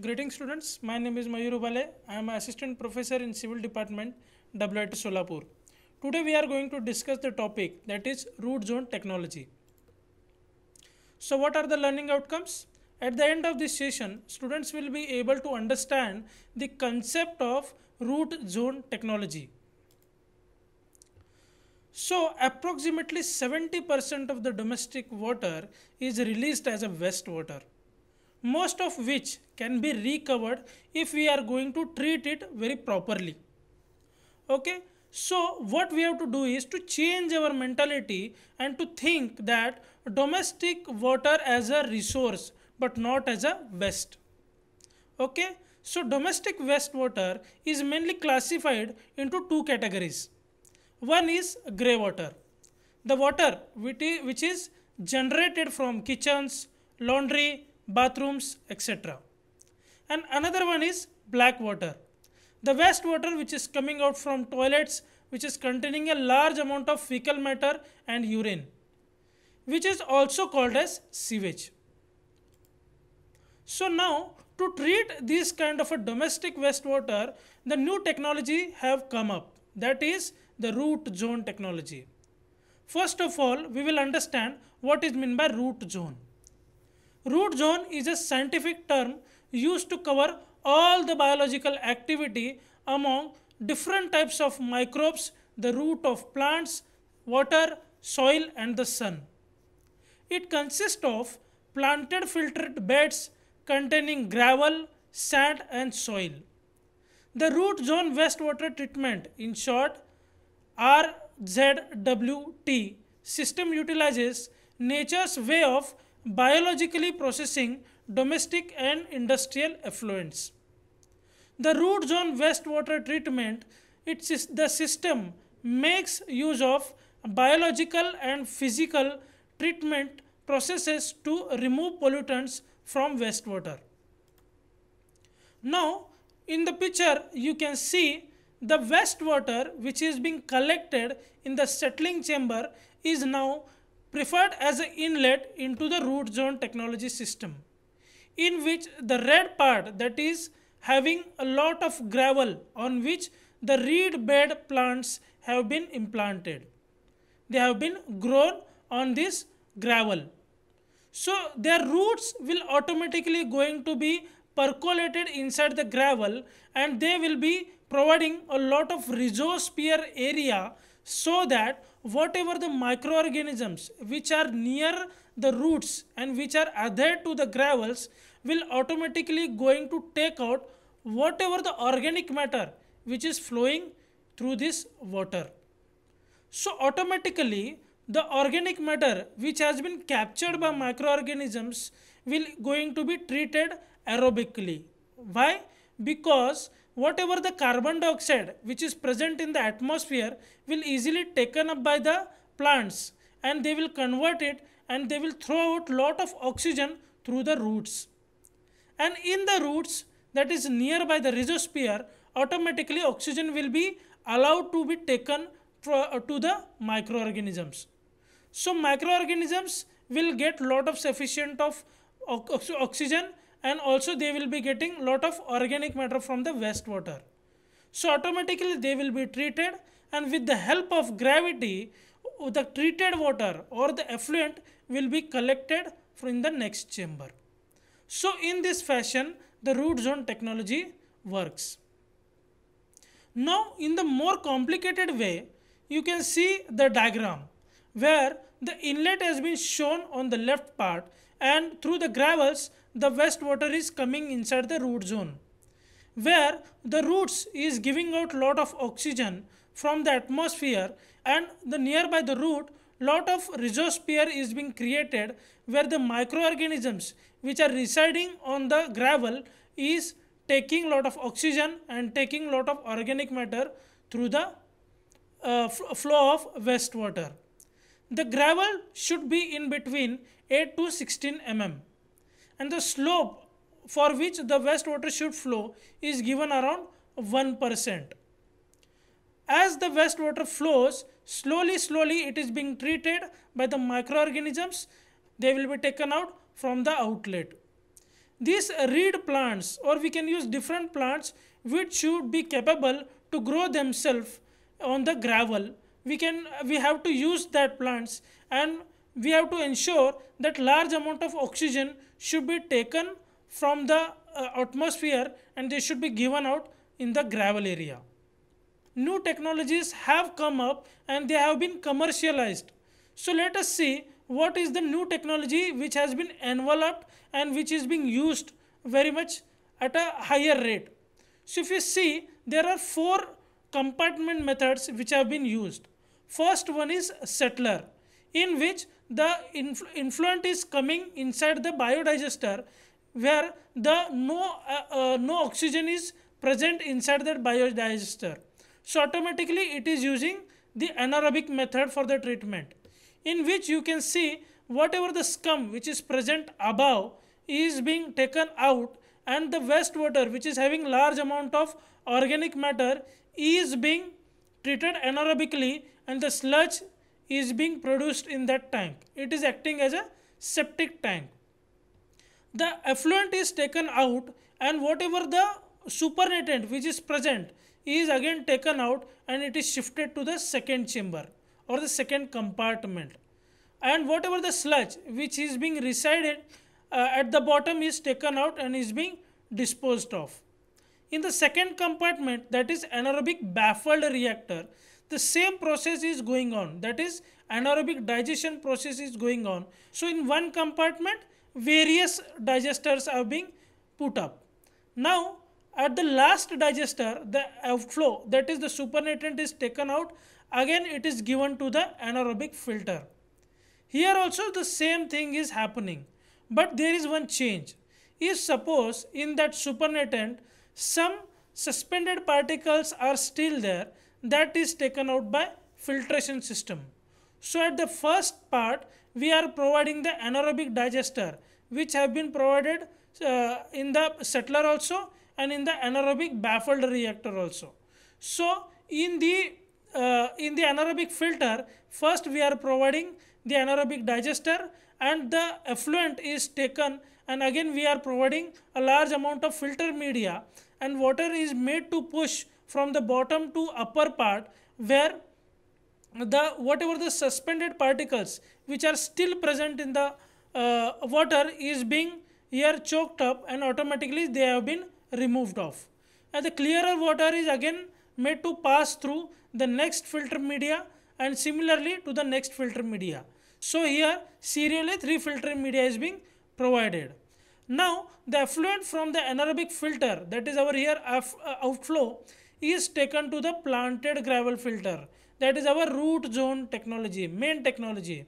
Greetings students, my name is Mayur Ubale. I am assistant professor in civil department WIT Solapur. Today we are going to discuss the topic that is root zone technology. So what are the learning outcomes? At the end of this session, students will be able to understand the concept of root zone technology. So approximately 70% of the domestic water is released as a wastewater. water most of which can be recovered if we are going to treat it very properly. Okay, so what we have to do is to change our mentality and to think that domestic water as a resource but not as a waste. Okay, so domestic wastewater is mainly classified into two categories. One is grey water, the water which is generated from kitchens, laundry, bathrooms, etc. And another one is black water. The waste water which is coming out from toilets which is containing a large amount of fecal matter and urine which is also called as sewage. So now to treat this kind of a domestic wastewater, the new technology have come up. That is the root zone technology. First of all, we will understand what is meant by root zone. Root zone is a scientific term used to cover all the biological activity among different types of microbes, the root of plants, water, soil and the sun. It consists of planted filtered beds containing gravel, sand and soil. The root zone wastewater treatment, in short RZWT, system utilizes nature's way of biologically processing domestic and industrial effluents. The root zone wastewater treatment, it is the system makes use of biological and physical treatment processes to remove pollutants from wastewater. Now, in the picture, you can see the wastewater which is being collected in the settling chamber is now preferred as an inlet into the root zone technology system in which the red part that is having a lot of gravel on which the reed bed plants have been implanted. They have been grown on this gravel. So their roots will automatically going to be percolated inside the gravel and they will be providing a lot of rhizosphere area so that whatever the microorganisms which are near the roots and which are adhered to the gravels will automatically going to take out whatever the organic matter which is flowing through this water. So automatically the organic matter which has been captured by microorganisms will going to be treated aerobically. Why? Because whatever the carbon dioxide which is present in the atmosphere will easily taken up by the plants and they will convert it and they will throw out lot of oxygen through the roots and in the roots that is nearby the rhizosphere automatically oxygen will be allowed to be taken uh, to the microorganisms so microorganisms will get lot of sufficient of oxygen and also they will be getting lot of organic matter from the wastewater. So automatically they will be treated and with the help of gravity the treated water or the effluent will be collected from the next chamber. So in this fashion the root zone technology works. Now in the more complicated way you can see the diagram where the inlet has been shown on the left part and through the gravels the wastewater is coming inside the root zone where the roots is giving out lot of oxygen from the atmosphere and the nearby the root lot of rhizosphere is being created where the microorganisms which are residing on the gravel is taking lot of oxygen and taking lot of organic matter through the uh, flow of wastewater. The gravel should be in between 8 to 16 mm and the slope for which the wastewater should flow is given around 1%. As the wastewater flows, slowly slowly it is being treated by the microorganisms. They will be taken out from the outlet. These reed plants or we can use different plants which should be capable to grow themselves on the gravel. We can we have to use that plants and we have to ensure that large amount of oxygen should be taken from the uh, atmosphere and they should be given out in the gravel area. New technologies have come up and they have been commercialized. So let us see what is the new technology which has been enveloped and which is being used very much at a higher rate. So if you see there are four compartment methods which have been used. First one is settler in which the influent is coming inside the biodigester where the no, uh, uh, no oxygen is present inside that biodigester. So automatically it is using the anaerobic method for the treatment in which you can see whatever the scum which is present above is being taken out and the wastewater which is having large amount of organic matter is being treated anaerobically and the sludge is being produced in that tank. It is acting as a septic tank. The effluent is taken out and whatever the supernatant which is present is again taken out and it is shifted to the second chamber or the second compartment. And whatever the sludge which is being resided uh, at the bottom is taken out and is being disposed of. In the second compartment that is anaerobic baffled reactor, the same process is going on that is anaerobic digestion process is going on so in one compartment various digesters are being put up now at the last digester the outflow that is the supernatant is taken out again it is given to the anaerobic filter here also the same thing is happening but there is one change if suppose in that supernatant some suspended particles are still there that is taken out by filtration system. So at the first part we are providing the anaerobic digester which have been provided uh, in the settler also and in the anaerobic baffled reactor also. So in the uh, in the anaerobic filter first we are providing the anaerobic digester and the effluent is taken and again we are providing a large amount of filter media and water is made to push from the bottom to upper part where the whatever the suspended particles which are still present in the uh, water is being here choked up and automatically they have been removed off and the clearer water is again made to pass through the next filter media and similarly to the next filter media so here serially three filter media is being provided now the effluent from the anaerobic filter that is our here uh, outflow is taken to the planted gravel filter. That is our root zone technology, main technology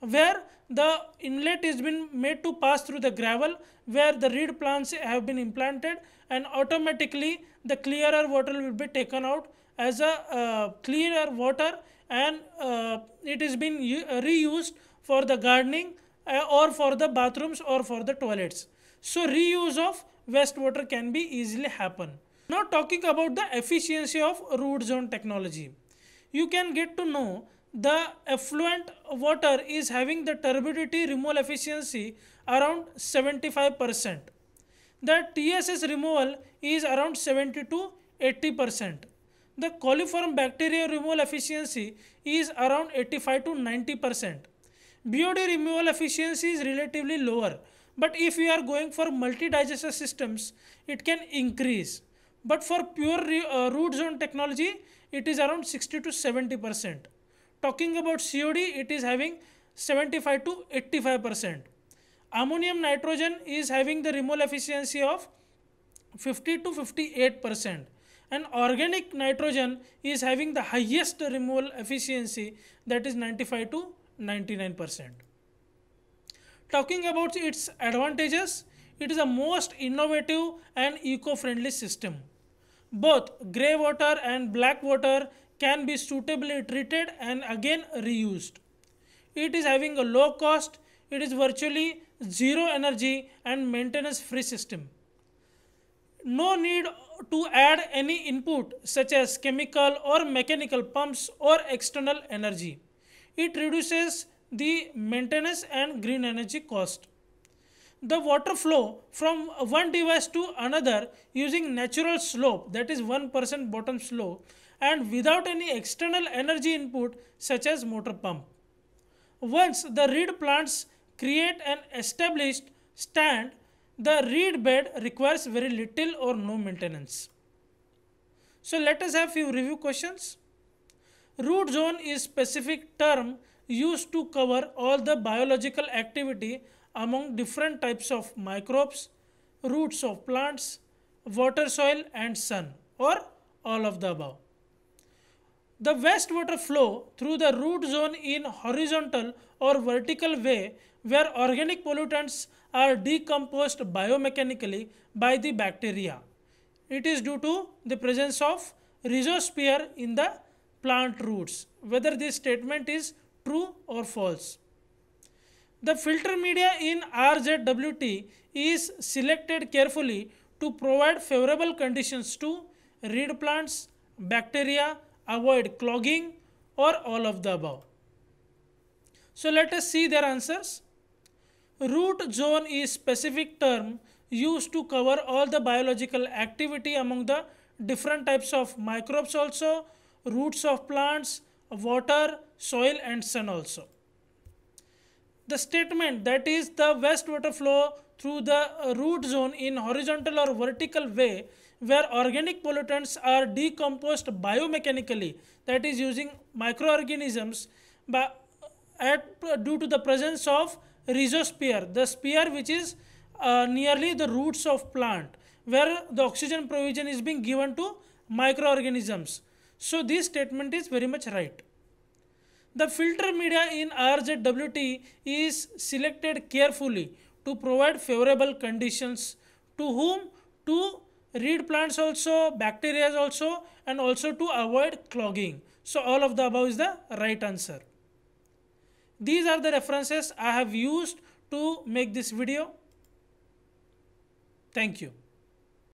where the inlet is been made to pass through the gravel where the reed plants have been implanted and automatically the clearer water will be taken out as a uh, cleaner water and uh, has been uh, reused for the gardening uh, or for the bathrooms or for the toilets. So reuse of wastewater can be easily happen. Now talking about the efficiency of root zone technology. You can get to know the effluent water is having the turbidity removal efficiency around 75%. The TSS removal is around 70 to 80%. The coliform bacteria removal efficiency is around 85 to 90%. BOD removal efficiency is relatively lower, but if you are going for multi digester systems, it can increase but for pure uh, root zone technology it is around 60 to 70 percent talking about cod it is having 75 to 85 percent ammonium nitrogen is having the removal efficiency of 50 to 58 percent and organic nitrogen is having the highest removal efficiency that is 95 to 99 percent talking about its advantages it is a most innovative and eco-friendly system both grey water and black water can be suitably treated and again reused. It is having a low cost, it is virtually zero energy and maintenance free system. No need to add any input such as chemical or mechanical pumps or external energy. It reduces the maintenance and green energy cost the water flow from one device to another using natural slope that is 1% bottom slope and without any external energy input such as motor pump. Once the reed plants create an established stand, the reed bed requires very little or no maintenance. So let us have few review questions. Root zone is specific term used to cover all the biological activity among different types of microbes, roots of plants, water, soil and sun or all of the above. The wastewater flow through the root zone in horizontal or vertical way where organic pollutants are decomposed biomechanically by the bacteria. It is due to the presence of rhizosphere in the plant roots, whether this statement is true or false. The filter media in RZWT is selected carefully to provide favorable conditions to reed plants, bacteria, avoid clogging or all of the above. So let us see their answers. Root zone is specific term used to cover all the biological activity among the different types of microbes also, roots of plants, water, soil and sun also the statement that is the water flow through the uh, root zone in horizontal or vertical way where organic pollutants are decomposed biomechanically that is using microorganisms but uh, at, uh, due to the presence of rhizosphere the sphere which is uh, nearly the roots of plant where the oxygen provision is being given to microorganisms so this statement is very much right the filter media in RZWT is selected carefully to provide favorable conditions to whom to reed plants also, bacteria also and also to avoid clogging. So all of the above is the right answer. These are the references I have used to make this video. Thank you.